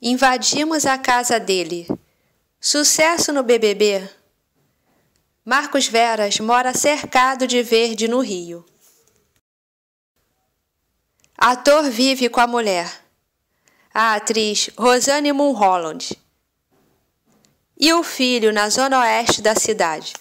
Invadimos a casa dele. Sucesso no BBB. Marcos Veras mora cercado de verde no Rio. Ator vive com a mulher. A atriz Rosane Mulholland. E o filho na zona oeste da cidade.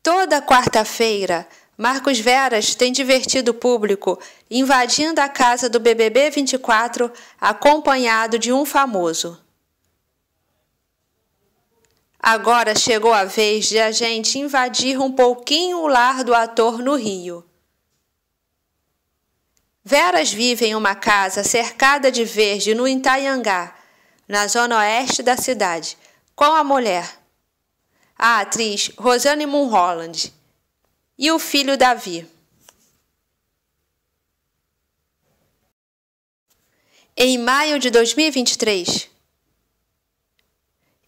Toda quarta-feira, Marcos Veras tem divertido o público invadindo a casa do BBB 24 acompanhado de um famoso. Agora chegou a vez de a gente invadir um pouquinho o lar do ator no Rio. Veras vive em uma casa cercada de verde no Itaiangá, na zona oeste da cidade, com a mulher, a atriz Rosane Mulholland e o filho Davi. Em maio de 2023,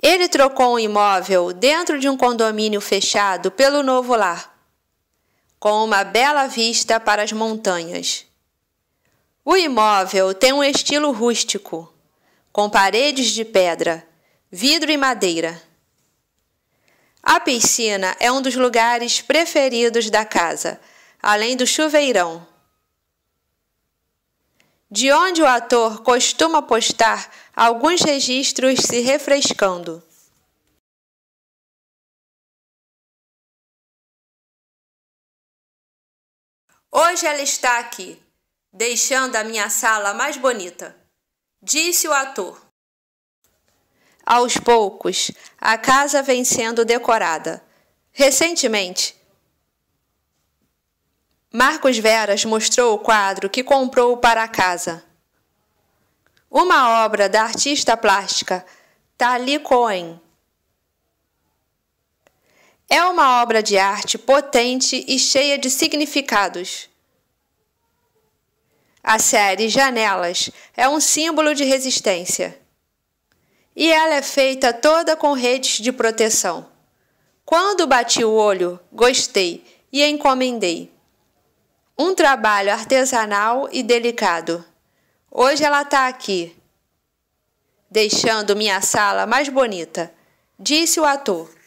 ele trocou um imóvel dentro de um condomínio fechado pelo novo lar, com uma bela vista para as montanhas. O imóvel tem um estilo rústico, com paredes de pedra, vidro e madeira. A piscina é um dos lugares preferidos da casa, além do chuveirão. De onde o ator costuma postar alguns registros se refrescando. Hoje ela está aqui, deixando a minha sala mais bonita, disse o ator. Aos poucos, a casa vem sendo decorada. Recentemente, Marcos Veras mostrou o quadro que comprou para a casa. Uma obra da artista plástica Tali Cohen. É uma obra de arte potente e cheia de significados. A série Janelas é um símbolo de resistência e ela é feita toda com redes de proteção. Quando bati o olho, gostei e encomendei. Um trabalho artesanal e delicado. Hoje ela está aqui, deixando minha sala mais bonita, disse o ator.